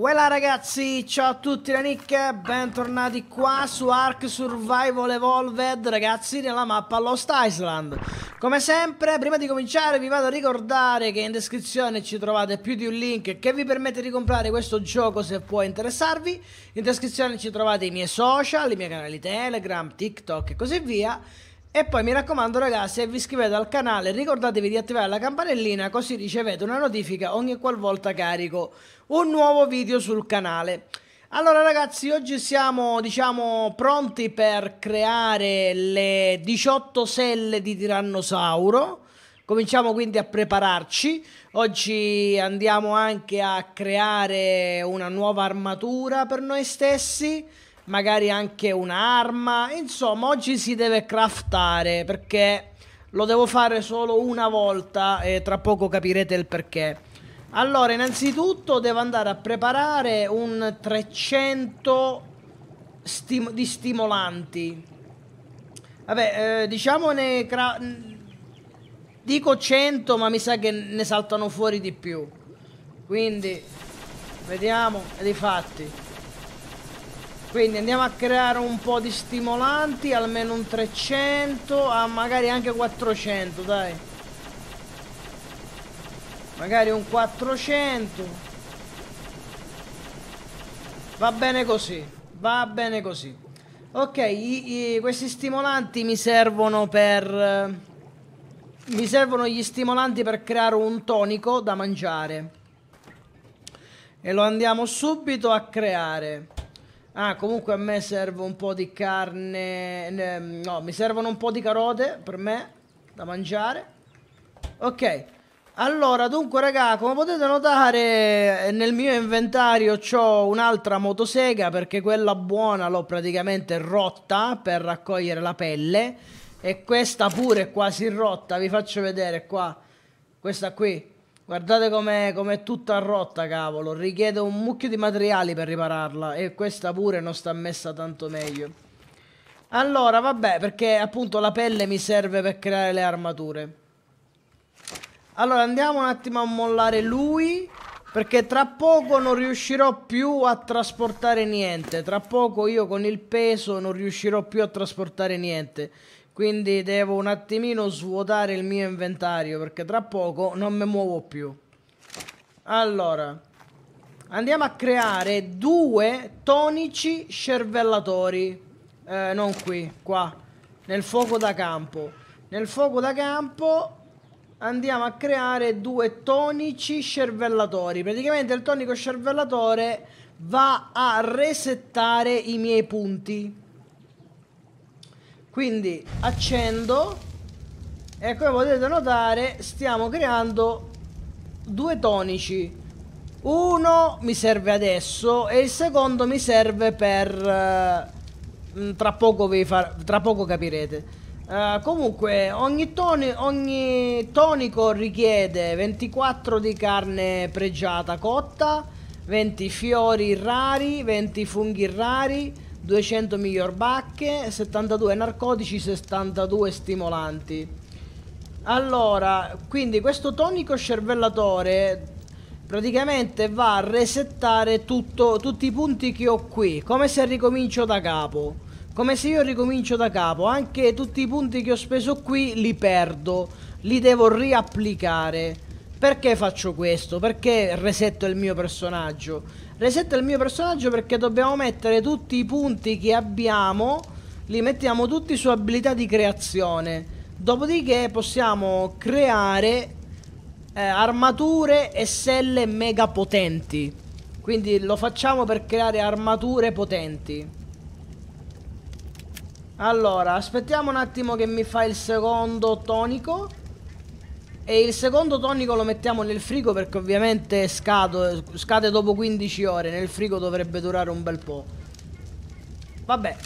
Voilà ragazzi, ciao a tutti da Nick, bentornati qua su Ark Survival Evolved ragazzi nella mappa Lost Island Come sempre, prima di cominciare vi vado a ricordare che in descrizione ci trovate più di un link che vi permette di comprare questo gioco se può interessarvi In descrizione ci trovate i miei social, i miei canali Telegram, TikTok e così via e poi mi raccomando ragazzi se vi iscrivete al canale ricordatevi di attivare la campanellina così ricevete una notifica ogni qualvolta carico un nuovo video sul canale. Allora ragazzi oggi siamo diciamo pronti per creare le 18 selle di tirannosauro. Cominciamo quindi a prepararci. Oggi andiamo anche a creare una nuova armatura per noi stessi magari anche un'arma. Insomma, oggi si deve craftare perché lo devo fare solo una volta e tra poco capirete il perché. Allora, innanzitutto devo andare a preparare un 300 stim di stimolanti. Vabbè, eh, diciamo ne... Dico 100, ma mi sa che ne saltano fuori di più. Quindi, vediamo, e di fatti quindi andiamo a creare un po' di stimolanti almeno un 300 a magari anche 400 dai magari un 400 va bene così va bene così ok i, i, questi stimolanti mi servono per eh, mi servono gli stimolanti per creare un tonico da mangiare e lo andiamo subito a creare Ah, comunque a me serve un po' di carne... No, mi servono un po' di carote per me, da mangiare. Ok. Allora, dunque, raga, come potete notare, eh, nel mio inventario ho un'altra motosega perché quella buona l'ho praticamente rotta per raccogliere la pelle. E questa pure è quasi rotta, vi faccio vedere qua. Questa qui Guardate com'è, com'è tutta rotta, cavolo. Richiede un mucchio di materiali per ripararla. E questa pure non sta messa tanto meglio. Allora, vabbè, perché appunto la pelle mi serve per creare le armature. Allora, andiamo un attimo a mollare lui. Perché tra poco non riuscirò più a trasportare niente. Tra poco io con il peso non riuscirò più a trasportare niente. Quindi devo un attimino svuotare il mio inventario perché tra poco non mi muovo più. Allora, andiamo a creare due tonici cervellatori. Eh, non qui, qua, nel fuoco da campo. Nel fuoco da campo andiamo a creare due tonici cervellatori. Praticamente il tonico cervellatore va a resettare i miei punti. Quindi accendo e come potete notare stiamo creando due tonici. Uno mi serve adesso e il secondo mi serve per... Uh, tra, poco far, tra poco capirete. Uh, comunque ogni, toni, ogni tonico richiede 24 di carne pregiata cotta, 20 fiori rari, 20 funghi rari, 200 miglior bacche, 72 narcotici, 62 stimolanti. Allora, quindi questo tonico cervellatore praticamente va a resettare tutto, tutti i punti che ho qui, come se ricomincio da capo. Come se io ricomincio da capo, anche tutti i punti che ho speso qui li perdo, li devo riapplicare. Perché faccio questo? Perché resetto il mio personaggio? Resetto il mio personaggio perché dobbiamo mettere tutti i punti che abbiamo, li mettiamo tutti su abilità di creazione. Dopodiché possiamo creare eh, armature e selle mega potenti. Quindi lo facciamo per creare armature potenti. Allora, aspettiamo un attimo che mi fa il secondo tonico. E il secondo tonico lo mettiamo nel frigo perché ovviamente scado, scade dopo 15 ore. Nel frigo dovrebbe durare un bel po'. Vabbè,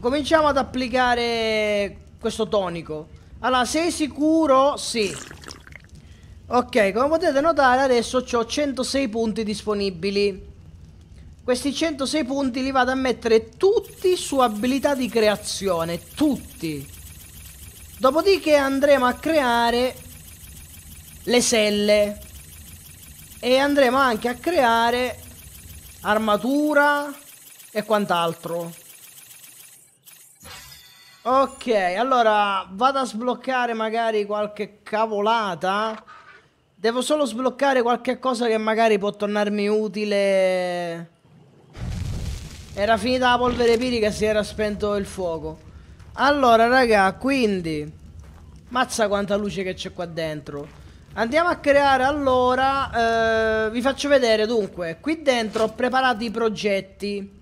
cominciamo ad applicare questo tonico. Allora, sei sicuro? Sì. Ok, come potete notare adesso ho 106 punti disponibili. Questi 106 punti li vado a mettere tutti su abilità di creazione, tutti. Dopodiché andremo a creare le selle e andremo anche a creare armatura e quant'altro. Ok, allora vado a sbloccare magari qualche cavolata. Devo solo sbloccare qualche cosa che magari può tornarmi utile. Era finita la polvere pirica si era spento il fuoco. Allora, raga, quindi... Mazza quanta luce che c'è qua dentro. Andiamo a creare allora, eh, vi faccio vedere dunque, qui dentro ho preparato i progetti.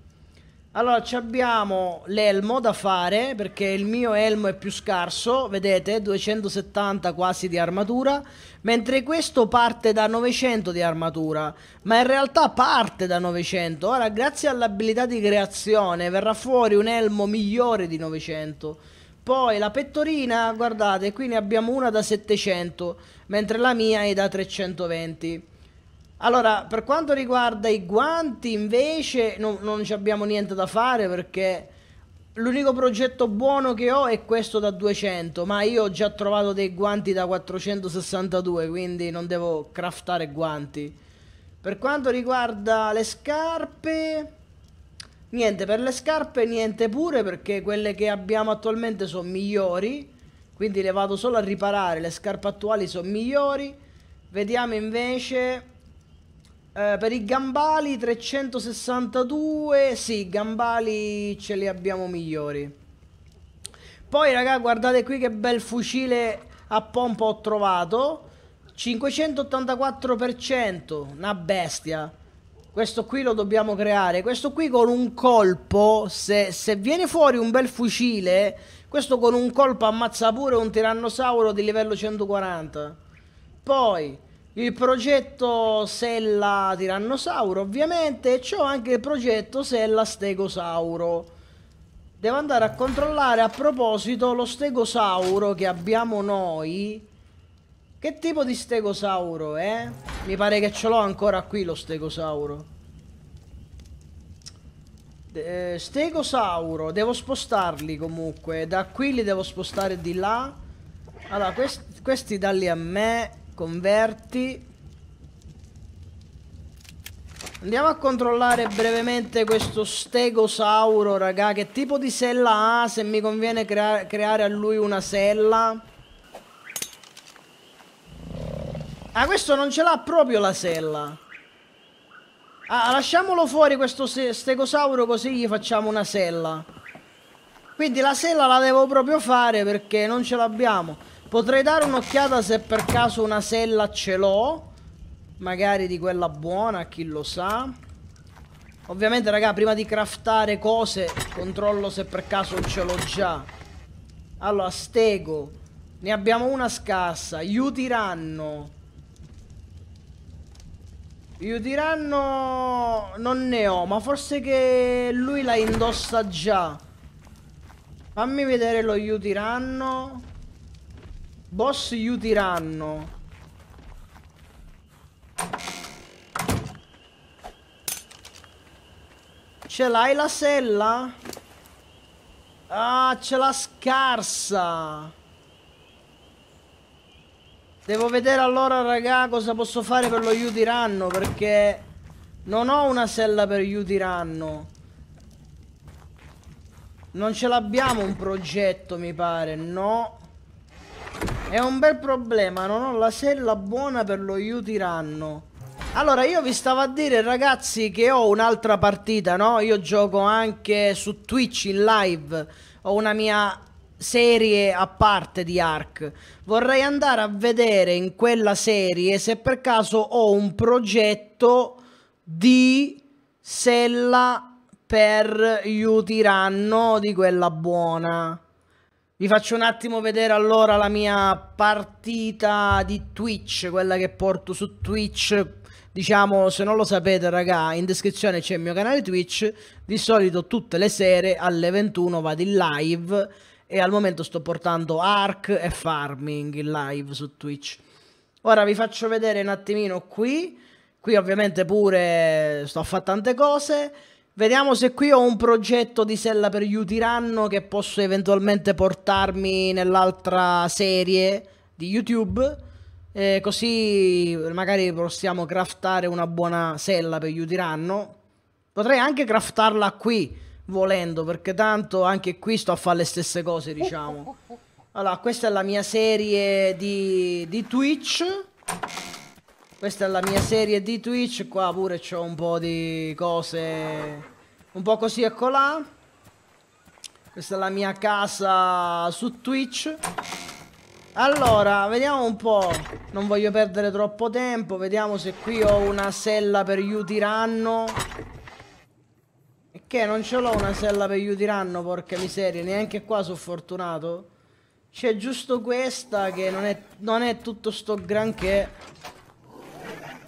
Allora abbiamo l'elmo da fare perché il mio elmo è più scarso, vedete 270 quasi di armatura, mentre questo parte da 900 di armatura, ma in realtà parte da 900. Ora grazie all'abilità di creazione verrà fuori un elmo migliore di 900. Poi la pettorina, guardate, qui ne abbiamo una da 700, mentre la mia è da 320. Allora, per quanto riguarda i guanti, invece, no, non ci abbiamo niente da fare perché l'unico progetto buono che ho è questo da 200, ma io ho già trovato dei guanti da 462, quindi non devo craftare guanti. Per quanto riguarda le scarpe... Niente per le scarpe, niente pure perché quelle che abbiamo attualmente sono migliori. Quindi le vado solo a riparare, le scarpe attuali sono migliori. Vediamo invece... Eh, per i gambali 362, sì, i gambali ce li abbiamo migliori. Poi raga guardate qui che bel fucile a pompa ho trovato. 584%, una bestia questo qui lo dobbiamo creare, questo qui con un colpo, se, se viene fuori un bel fucile, questo con un colpo ammazza pure un tirannosauro di livello 140. Poi il progetto Sella Tirannosauro, ovviamente, e c'ho anche il progetto Sella Stegosauro. Devo andare a controllare a proposito lo stegosauro che abbiamo noi che tipo di stegosauro, eh? Mi pare che ce l'ho ancora qui lo stegosauro. De eh, stegosauro, devo spostarli comunque. Da qui li devo spostare di là. Allora, quest questi dalli a me, converti. Andiamo a controllare brevemente questo stegosauro, raga. Che tipo di sella ha? Se mi conviene crea creare a lui una sella. Ah, questo non ce l'ha proprio la sella. Ah, lasciamolo fuori questo stegosauro così gli facciamo una sella. Quindi la sella la devo proprio fare perché non ce l'abbiamo. Potrei dare un'occhiata se per caso una sella ce l'ho. Magari di quella buona, chi lo sa. Ovviamente, raga, prima di craftare cose, controllo se per caso ce l'ho già. Allora, stego. Ne abbiamo una scassa. Iutiranno. Io tiranno non ne ho, ma forse che lui la indossa già. Fammi vedere lo Yutiranno. Boss Yutiranno. Ce l'hai la sella? Ah, ce l'ha scarsa. Devo vedere allora, raga, cosa posso fare per lo U perché non ho una sella per U Non ce l'abbiamo un progetto, mi pare, no. È un bel problema, non ho la sella buona per lo U Allora, io vi stavo a dire, ragazzi, che ho un'altra partita, no? Io gioco anche su Twitch in live. Ho una mia serie a parte di Ark. Vorrei andare a vedere in quella serie se per caso ho un progetto di sella per Yutiranno di quella buona. Vi faccio un attimo vedere allora la mia partita di Twitch, quella che porto su Twitch diciamo se non lo sapete raga in descrizione c'è il mio canale Twitch di solito tutte le sere alle 21 vado in live e al momento sto portando Ark e Farming live su Twitch. Ora vi faccio vedere un attimino qui, qui ovviamente pure sto a fare tante cose, vediamo se qui ho un progetto di sella per Utiranno che posso eventualmente portarmi nell'altra serie di YouTube. Eh, così magari possiamo craftare una buona sella per Utiranno. Potrei anche craftarla qui volendo, perché tanto anche qui sto a fare le stesse cose, diciamo. Allora, questa è la mia serie di, di Twitch. Questa è la mia serie di Twitch. Qua pure c'ho un po' di cose. Un po' così eccola Questa è la mia casa su Twitch. Allora, vediamo un po'. Non voglio perdere troppo tempo. Vediamo se qui ho una sella per Yutiranno. Che non ce l'ho una sella per gli tiranno, porca miseria, neanche qua sono fortunato. C'è giusto questa che non è, non è tutto sto granché.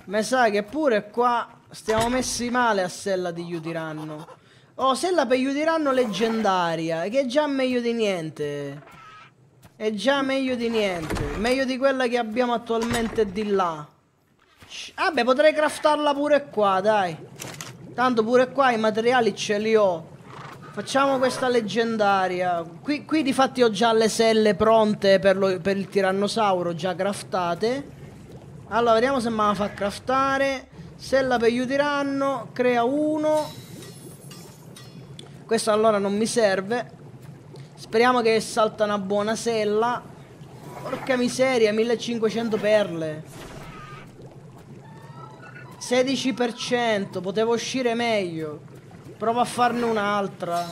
Ma sai che pure qua stiamo messi male a sella di Yutiranno. Oh, sella per Yutiranno leggendaria, che è già meglio di niente. È già meglio di niente. Meglio di quella che abbiamo attualmente di là. Vabbè, ah potrei craftarla pure qua, dai. Tanto pure qua i materiali ce li ho. Facciamo questa leggendaria. Qui, qui di fatti ho già le selle pronte per, lo, per il tirannosauro, già craftate. Allora, vediamo se me la fa craftare. Sella per gli tiranno, crea uno. Questo allora non mi serve. Speriamo che salta una buona sella. Porca miseria, 1500 perle. 16%, potevo uscire meglio. Provo a farne un'altra.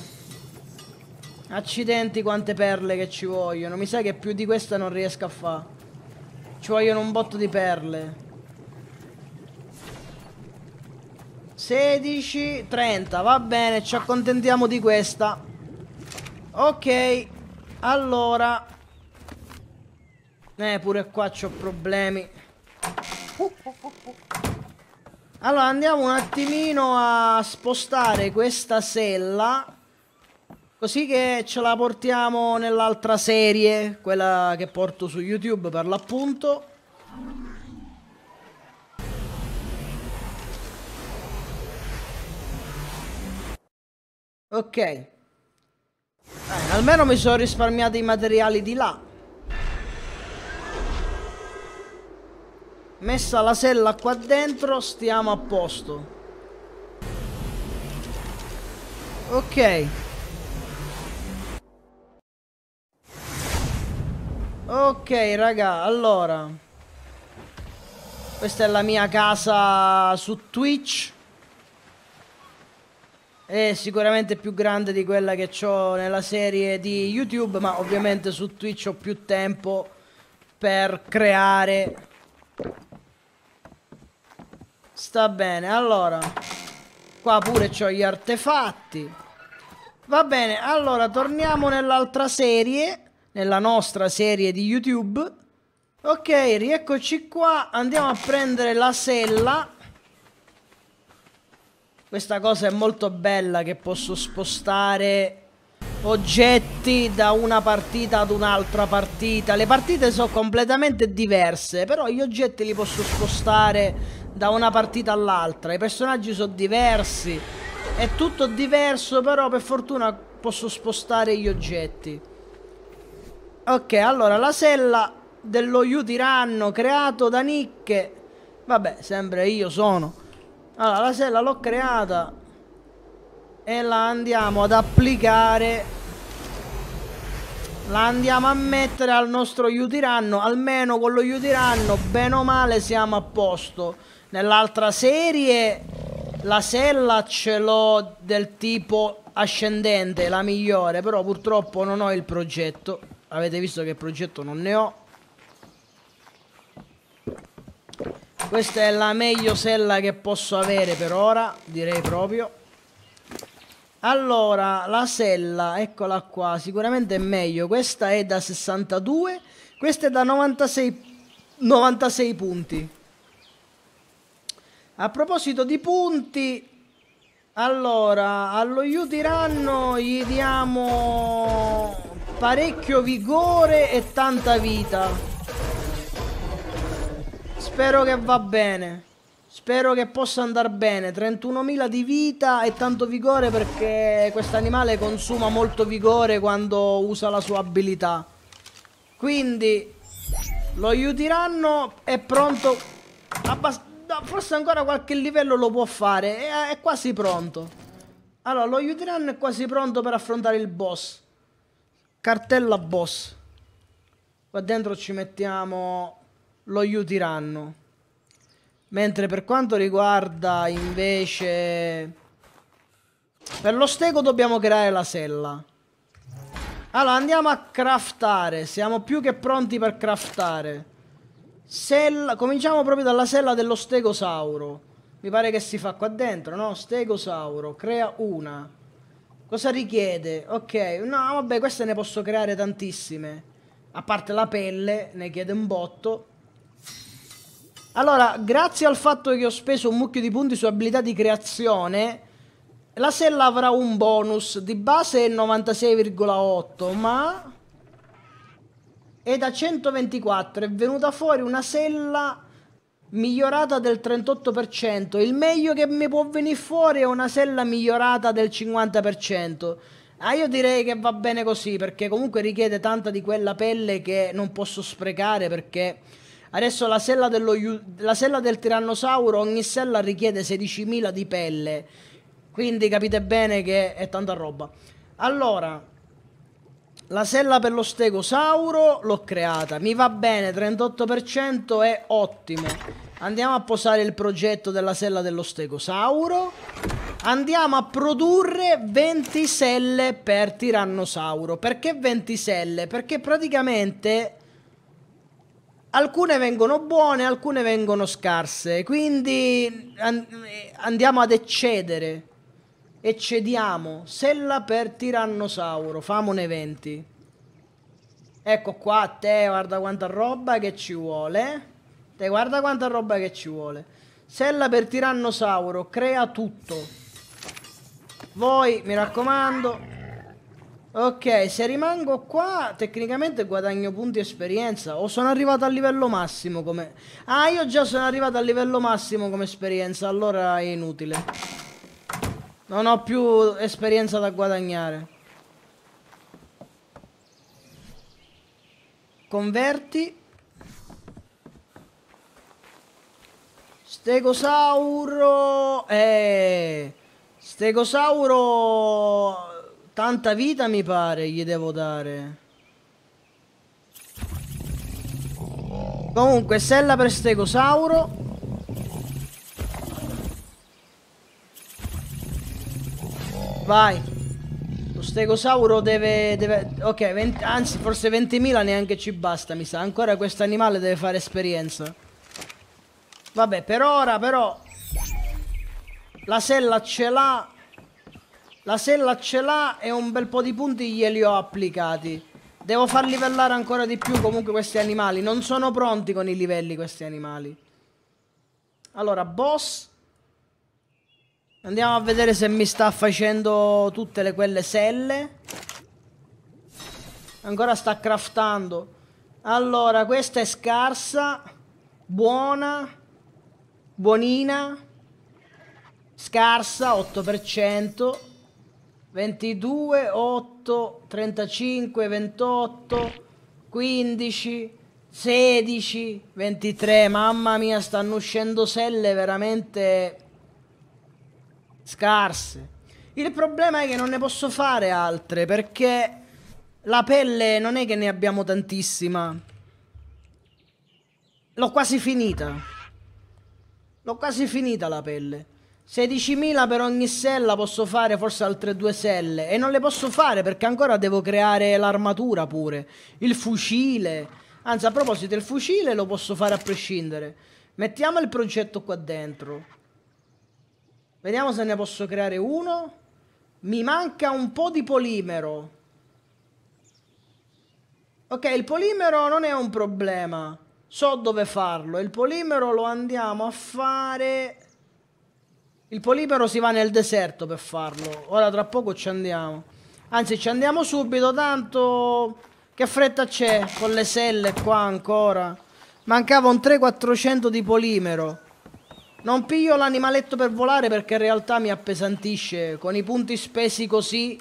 Accidenti quante perle che ci vogliono. Mi sa che più di questa non riesco a fare. Ci vogliono un botto di perle. 16, 30, va bene, ci accontentiamo di questa. Ok, allora... Eh, pure qua c'ho problemi. Allora andiamo un attimino a spostare questa sella Così che ce la portiamo nell'altra serie Quella che porto su YouTube per l'appunto Ok eh, Almeno mi sono risparmiati i materiali di là Messa la sella qua dentro, stiamo a posto. Ok. Ok, raga, allora. Questa è la mia casa su Twitch. È sicuramente più grande di quella che ho nella serie di YouTube, ma ovviamente su Twitch ho più tempo per creare Sta bene, allora. Qua pure c'ho gli artefatti. Va bene, allora torniamo nell'altra serie. Nella nostra serie di YouTube. Ok, rieccoci qua. Andiamo a prendere la sella. Questa cosa è molto bella che posso spostare oggetti da una partita ad un'altra partita. Le partite sono completamente diverse, però gli oggetti li posso spostare da una partita all'altra. I personaggi sono diversi, è tutto diverso, però per fortuna posso spostare gli oggetti. Ok, allora la sella dello Yu tiranno creato da Nick. Vabbè, sempre io sono. Allora, la sella l'ho creata e la andiamo ad applicare la andiamo a mettere al nostro iutiranno almeno con lo iutiranno bene o male siamo a posto nell'altra serie la sella ce l'ho del tipo ascendente la migliore però purtroppo non ho il progetto avete visto che progetto non ne ho questa è la meglio sella che posso avere per ora direi proprio allora, la sella, eccola qua, sicuramente è meglio. Questa è da 62, questa è da 96, 96 punti. A proposito di punti, allora, allo Yu gli diamo parecchio vigore e tanta vita. Spero che va bene. Spero che possa andare bene. 31.000 di vita e tanto vigore perché questo animale consuma molto vigore quando usa la sua abilità. Quindi lo aiuteranno. È pronto. Abbast no, forse ancora qualche livello lo può fare. È, è quasi pronto. Allora, lo aiuteranno è quasi pronto per affrontare il boss. Cartella boss. Qua dentro ci mettiamo lo aiuteranno. Mentre per quanto riguarda invece... Per lo stego dobbiamo creare la sella. Allora andiamo a craftare. Siamo più che pronti per craftare. Sella... Cominciamo proprio dalla sella dello stegosauro. Mi pare che si fa qua dentro, no? Stegosauro. Crea una. Cosa richiede? Ok. No, vabbè, queste ne posso creare tantissime. A parte la pelle, ne chiede un botto. Allora, grazie al fatto che ho speso un mucchio di punti su abilità di creazione, la sella avrà un bonus. Di base è 96,8, ma... È da 124. È venuta fuori una sella migliorata del 38%. Il meglio che mi può venire fuori è una sella migliorata del 50%. Ah, io direi che va bene così, perché comunque richiede tanta di quella pelle che non posso sprecare, perché Adesso la sella, dello, la sella del tirannosauro, ogni sella richiede 16.000 di pelle. Quindi capite bene che è tanta roba. Allora, la sella per lo stegosauro l'ho creata. Mi va bene, 38% è ottimo. Andiamo a posare il progetto della sella dello stegosauro. Andiamo a produrre 20 selle per tirannosauro. Perché 20 selle? Perché praticamente alcune vengono buone, alcune vengono scarse, quindi andiamo ad eccedere, eccediamo, sella per tirannosauro, famone 20. Ecco qua, te guarda quanta roba che ci vuole, te guarda quanta roba che ci vuole. Sella per tirannosauro, crea tutto. Voi, mi raccomando, Ok, se rimango qua tecnicamente guadagno punti esperienza o sono arrivato al livello massimo come... Ah, io già sono arrivato al livello massimo come esperienza, allora è inutile. Non ho più esperienza da guadagnare. Converti. Stegosauro... Eh... Stegosauro Tanta vita mi pare gli devo dare. Comunque, sella per stegosauro. Vai. Lo stegosauro deve... deve ok, 20, anzi, forse 20.000 neanche ci basta, mi sa. Ancora questo animale deve fare esperienza. Vabbè, per ora, però... La sella ce l'ha... La sella ce l'ha e un bel po' di punti glieli ho applicati. Devo far livellare ancora di più comunque questi animali. Non sono pronti con i livelli questi animali. Allora, boss. Andiamo a vedere se mi sta facendo tutte le, quelle selle. Ancora sta craftando. Allora, questa è scarsa. Buona. Buonina. Scarsa, 8%. 22, 8, 35, 28, 15, 16, 23. Mamma mia, stanno uscendo selle veramente scarse. Il problema è che non ne posso fare altre perché la pelle non è che ne abbiamo tantissima. L'ho quasi finita. L'ho quasi finita la pelle. 16.000 per ogni sella posso fare forse altre due selle e non le posso fare perché ancora devo creare l'armatura pure, il fucile. Anzi, a proposito, il fucile lo posso fare a prescindere. Mettiamo il progetto qua dentro. Vediamo se ne posso creare uno. Mi manca un po' di polimero. Ok, il polimero non è un problema. So dove farlo. Il polimero lo andiamo a fare il polipero si va nel deserto per farlo. Ora tra poco ci andiamo. Anzi, ci andiamo subito, tanto... Che fretta c'è con le selle qua ancora? Mancava un 3-400 di polimero. Non piglio l'animaletto per volare perché in realtà mi appesantisce. Con i punti spesi così...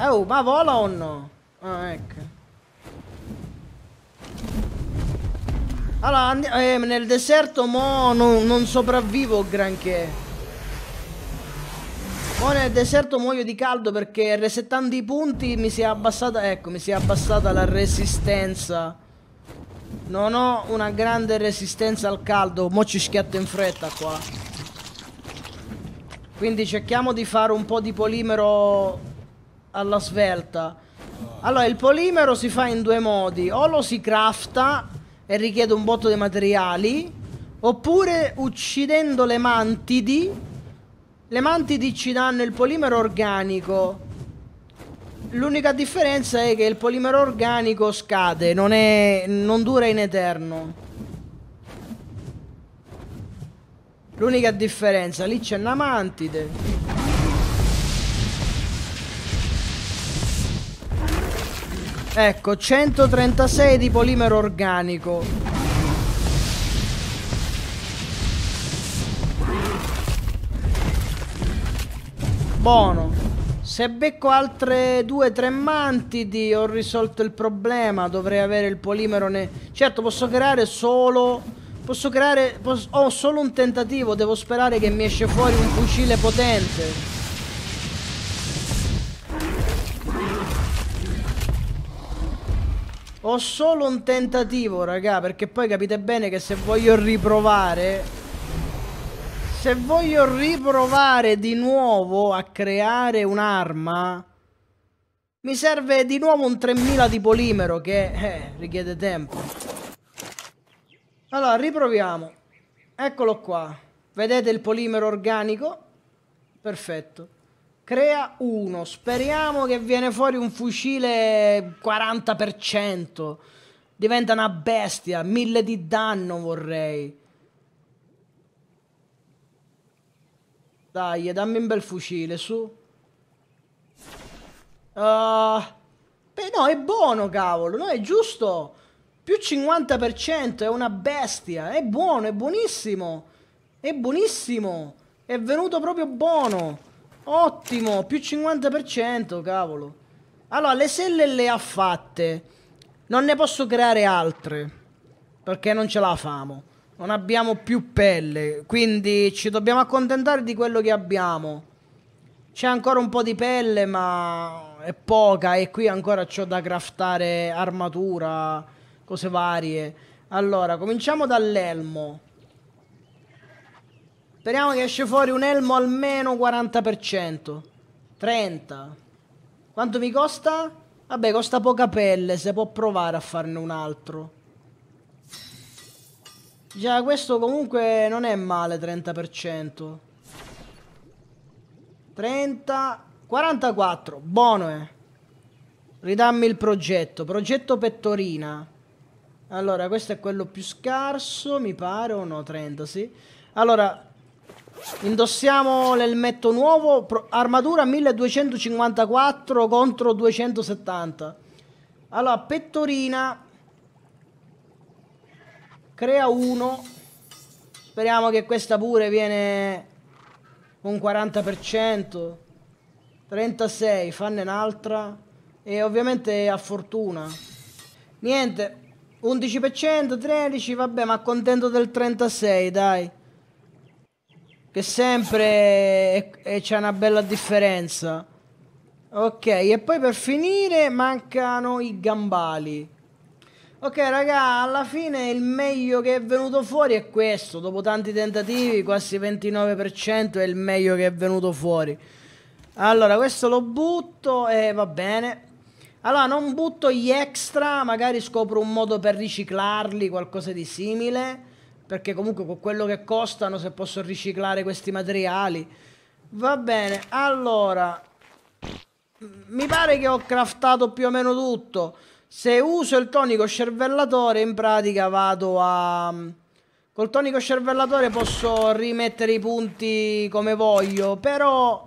Eh, oh, ma vola o no? Ah, ecco. Allora, eh, nel deserto mo non, non sopravvivo granché. Mo nel deserto muoio di caldo perché resettando i punti mi si è abbassata, ecco, mi si è abbassata la resistenza. Non ho una grande resistenza al caldo, mo ci schiatto in fretta qua. Quindi cerchiamo di fare un po' di polimero alla svelta. Allora, il polimero si fa in due modi. O lo si crafta e richiede un botto di materiali. Oppure uccidendo le mantidi. Le mantidi ci danno il polimero organico. L'unica differenza è che il polimero organico scade, non, è, non dura in eterno. L'unica differenza, lì c'è una mantide. Ecco, 136 di polimero organico. Buono. Se becco altre due, tre mantidi ho risolto il problema. Dovrei avere il polimero ne... Certo, posso creare solo... Posso creare... Posso... Ho solo un tentativo. Devo sperare che mi esce fuori un fucile potente. Ho solo un tentativo, raga, perché poi capite bene che se voglio riprovare... Se voglio riprovare di nuovo a creare un'arma... Mi serve di nuovo un 3000 di polimero che eh, richiede tempo. Allora, riproviamo. Eccolo qua. Vedete il polimero organico? Perfetto. Crea uno. Speriamo che viene fuori un fucile 40%. Diventa una bestia. Mille di danno vorrei. Dai, dammi un bel fucile, su. Uh, beh, no, è buono, cavolo. No, è giusto. Più 50%, è una bestia. È buono, è buonissimo. È buonissimo. È venuto proprio buono. Ottimo, più 50%, cavolo. Allora, le selle le ha fatte. Non ne posso creare altre. Perché non ce la famo. Non abbiamo più pelle. Quindi ci dobbiamo accontentare di quello che abbiamo. C'è ancora un po' di pelle, ma è poca. E qui ancora c'ho da craftare armatura, cose varie. Allora, cominciamo dall'elmo. Speriamo che esce fuori un elmo almeno 40%. 30. Quanto mi costa? Vabbè, costa poca pelle, se può provare a farne un altro. Già, questo comunque non è male, 30%. 30... 44, buono eh. Ridammi il progetto. Progetto pettorina. Allora, questo è quello più scarso, mi pare, o no, 30, sì. Allora, Indossiamo l'elmetto nuovo, armatura 1254 contro 270. Allora, pettorina crea 1. Speriamo che questa pure viene un 40%. 36, fanne un'altra. E ovviamente a fortuna. Niente, 11%, 13, vabbè, ma contento del 36, dai. Che sempre è, è, c'è una bella differenza. Ok, e poi per finire mancano i gambali. Ok, raga, alla fine il meglio che è venuto fuori è questo. Dopo tanti tentativi, quasi 29% è il meglio che è venuto fuori. Allora, questo lo butto e va bene. Allora, non butto gli extra, magari scopro un modo per riciclarli, qualcosa di simile perché comunque con quello che costano se posso riciclare questi materiali va bene allora mi pare che ho craftato più o meno tutto se uso il tonico cervellatore in pratica vado a col tonico cervellatore posso rimettere i punti come voglio però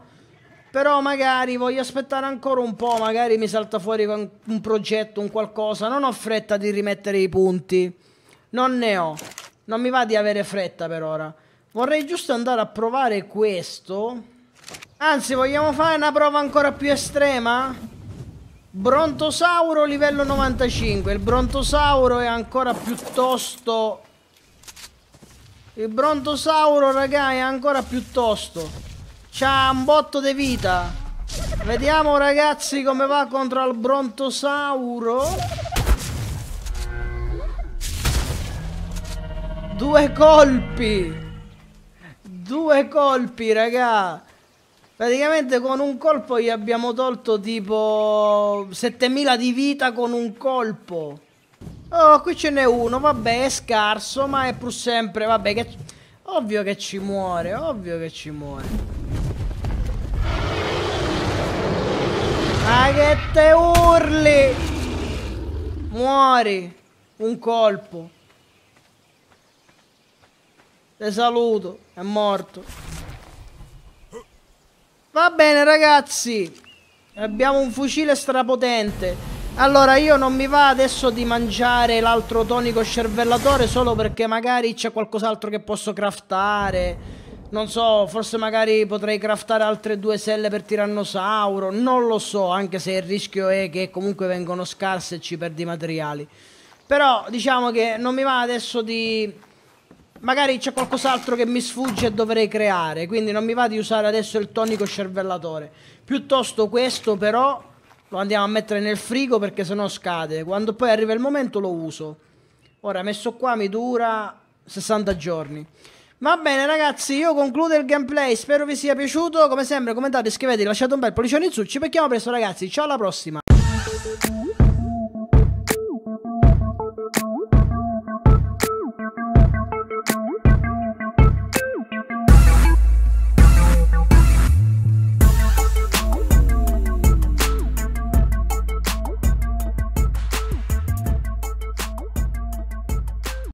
però magari voglio aspettare ancora un po', magari mi salta fuori un progetto, un qualcosa. Non ho fretta di rimettere i punti. Non ne ho. Non mi va di avere fretta per ora. Vorrei giusto andare a provare questo. Anzi, vogliamo fare una prova ancora più estrema? Brontosauro livello 95. Il brontosauro è ancora piuttosto... Il brontosauro, raga, è ancora piuttosto. C'ha un botto di vita. Vediamo, ragazzi, come va contro il brontosauro. Due colpi! Due colpi, raga! Praticamente con un colpo gli abbiamo tolto tipo 7000 di vita con un colpo. Oh, qui ce n'è uno, vabbè, è scarso, ma è pur sempre, vabbè, che... Ovvio che ci muore, ovvio che ci muore. Ma che te urli! Muori! Un colpo. Te saluto, è morto. Va bene ragazzi, abbiamo un fucile strapotente. Allora io non mi va adesso di mangiare l'altro tonico cervellatore solo perché magari c'è qualcos'altro che posso craftare. Non so, forse magari potrei craftare altre due selle per tirannosauro, non lo so, anche se il rischio è che comunque vengono scarse e ci perdi materiali. Però diciamo che non mi va adesso di magari c'è qualcos'altro che mi sfugge e dovrei creare, quindi non mi va di usare adesso il tonico cervellatore. Piuttosto questo però lo andiamo a mettere nel frigo perché sennò scade. Quando poi arriva il momento lo uso. Ora messo qua mi dura 60 giorni. Va bene ragazzi, io concludo il gameplay, spero vi sia piaciuto, come sempre commentate, iscrivetevi, lasciate un bel pollicione in su, ci becchiamo presto ragazzi, ciao alla prossima!